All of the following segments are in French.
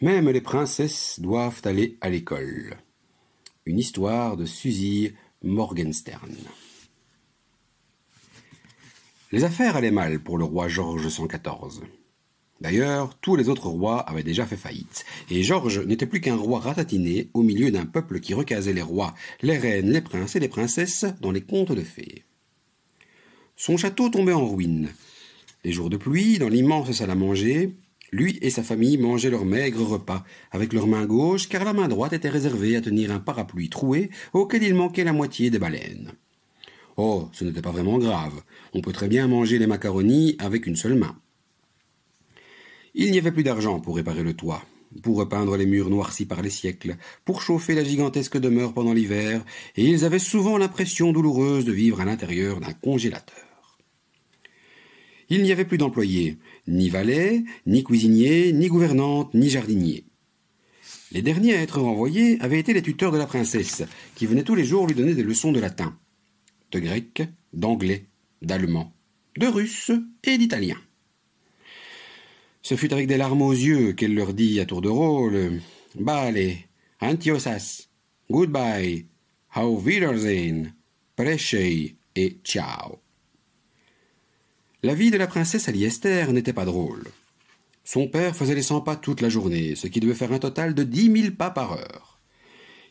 Même les princesses doivent aller à l'école. Une histoire de Suzy Morgenstern. Les affaires allaient mal pour le roi Georges 114. D'ailleurs, tous les autres rois avaient déjà fait faillite, et Georges n'était plus qu'un roi ratatiné au milieu d'un peuple qui recasait les rois, les reines, les princes et les princesses dans les contes de fées. Son château tombait en ruine. Les jours de pluie, dans l'immense salle à manger, lui et sa famille mangeaient leur maigre repas avec leur main gauche, car la main droite était réservée à tenir un parapluie troué auquel il manquait la moitié des baleines. Oh, ce n'était pas vraiment grave. On peut très bien manger les macaronis avec une seule main. Il n'y avait plus d'argent pour réparer le toit, pour repeindre les murs noircis par les siècles, pour chauffer la gigantesque demeure pendant l'hiver, et ils avaient souvent l'impression douloureuse de vivre à l'intérieur d'un congélateur. Il n'y avait plus d'employés, ni valets, ni cuisiniers, ni gouvernantes, ni jardiniers. Les derniers à être renvoyés avaient été les tuteurs de la princesse, qui venaient tous les jours lui donner des leçons de latin, de grec, d'anglais, d'allemand, de russe et d'italien. Ce fut avec des larmes aux yeux qu'elle leur dit à tour de rôle Bale, Antiosas, Goodbye, Auf Wiedersehen, Prechei et Ciao. La vie de la princesse Aliester n'était pas drôle. Son père faisait les cent pas toute la journée, ce qui devait faire un total de dix mille pas par heure.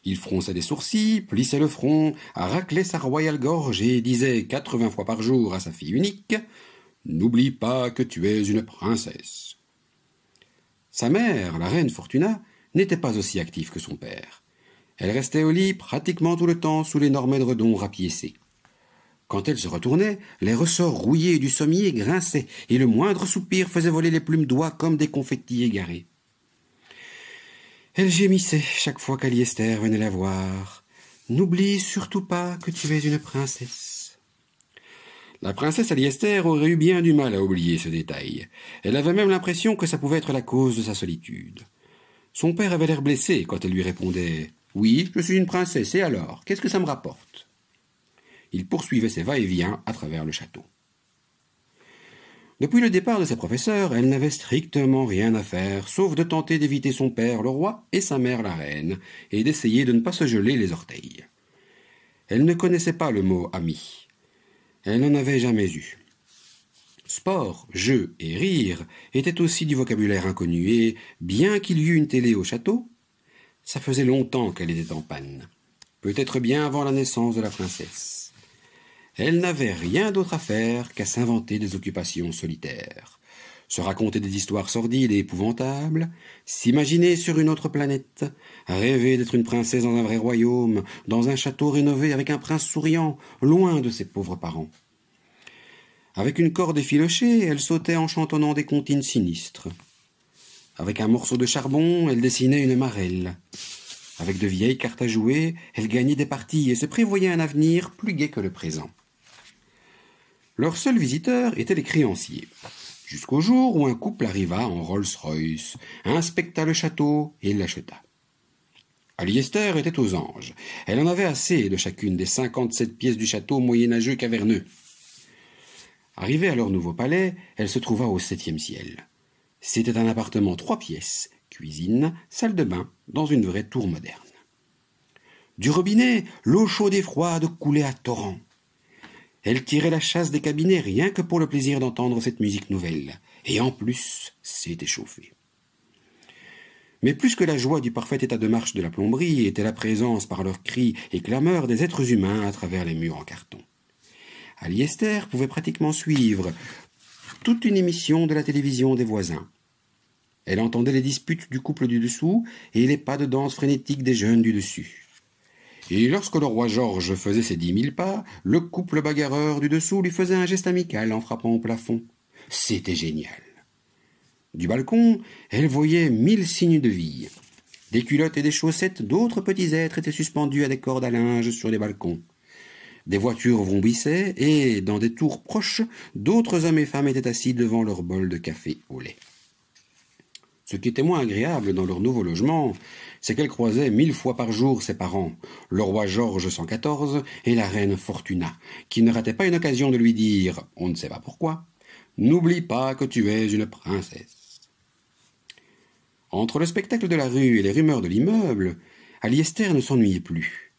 Il fronçait des sourcils, plissait le front, raclait sa royale gorge et disait quatre-vingts fois par jour à sa fille unique N'oublie pas que tu es une princesse. Sa mère, la reine Fortuna, n'était pas aussi active que son père. Elle restait au lit pratiquement tout le temps sous l'énorme édredon rapiécé. Quand elle se retournait, les ressorts rouillés du sommier grinçaient, et le moindre soupir faisait voler les plumes d'oie comme des confettis égarés. Elle gémissait chaque fois qu'Aliester venait la voir. N'oublie surtout pas que tu es une princesse. La princesse Aliester aurait eu bien du mal à oublier ce détail. Elle avait même l'impression que ça pouvait être la cause de sa solitude. Son père avait l'air blessé quand elle lui répondait Oui, je suis une princesse, et alors Qu'est-ce que ça me rapporte il poursuivait ses va-et-vient à travers le château. Depuis le départ de ses professeurs, elle n'avait strictement rien à faire, sauf de tenter d'éviter son père, le roi, et sa mère, la reine, et d'essayer de ne pas se geler les orteils. Elle ne connaissait pas le mot ami. Elle n'en avait jamais eu. Sport, jeu et rire étaient aussi du vocabulaire inconnu, et, bien qu'il y eût une télé au château, ça faisait longtemps qu'elle était en panne. Peut-être bien avant la naissance de la princesse elle n'avait rien d'autre à faire qu'à s'inventer des occupations solitaires, se raconter des histoires sordides et épouvantables, s'imaginer sur une autre planète, rêver d'être une princesse dans un vrai royaume, dans un château rénové avec un prince souriant, loin de ses pauvres parents. Avec une corde effilochée, elle sautait en chantonnant des comptines sinistres. Avec un morceau de charbon, elle dessinait une marelle. Avec de vieilles cartes à jouer, elle gagnait des parties et se prévoyait un avenir plus gai que le présent. Leur seul visiteur étaient les créanciers. Jusqu'au jour où un couple arriva en Rolls-Royce, inspecta le château et l'acheta. Aliester était aux anges. Elle en avait assez de chacune des cinquante-sept pièces du château moyenâgeux caverneux. Arrivée à leur nouveau palais, elle se trouva au septième ciel. C'était un appartement trois pièces, cuisine, salle de bain, dans une vraie tour moderne. Du robinet, l'eau chaude et froide coulait à torrents. Elle tirait la chasse des cabinets rien que pour le plaisir d'entendre cette musique nouvelle, et en plus s'est échauffée. Mais plus que la joie du parfait état de marche de la plomberie était la présence par leurs cris et clameurs des êtres humains à travers les murs en carton. Aliester pouvait pratiquement suivre toute une émission de la télévision des voisins. Elle entendait les disputes du couple du dessous et les pas de danse frénétique des jeunes du dessus. Et lorsque le roi Georges faisait ses dix mille pas, le couple bagarreur du dessous lui faisait un geste amical en frappant au plafond. C'était génial. Du balcon, elle voyait mille signes de vie. Des culottes et des chaussettes d'autres petits êtres étaient suspendus à des cordes à linge sur les balcons. Des voitures vrombissaient et, dans des tours proches, d'autres hommes et femmes étaient assis devant leur bol de café au lait. Ce qui était moins agréable dans leur nouveau logement, c'est qu'elle croisait mille fois par jour ses parents, le roi Georges 114 et la reine Fortuna, qui ne ratait pas une occasion de lui dire, on ne sait pas pourquoi, N'oublie pas que tu es une princesse. Entre le spectacle de la rue et les rumeurs de l'immeuble, Aliester ne s'ennuyait plus.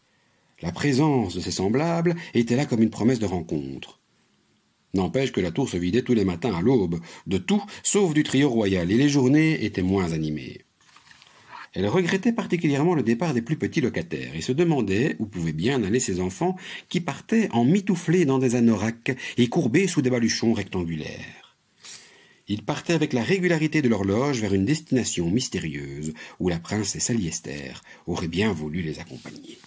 La présence de ses semblables était là comme une promesse de rencontre. N'empêche que la tour se vidait tous les matins à l'aube, de tout sauf du trio royal, et les journées étaient moins animées. Elle regrettait particulièrement le départ des plus petits locataires et se demandait où pouvaient bien aller ses enfants qui partaient en mitouflés dans des anoraks et courbés sous des baluchons rectangulaires. Ils partaient avec la régularité de l'horloge vers une destination mystérieuse où la princesse Aliester aurait bien voulu les accompagner.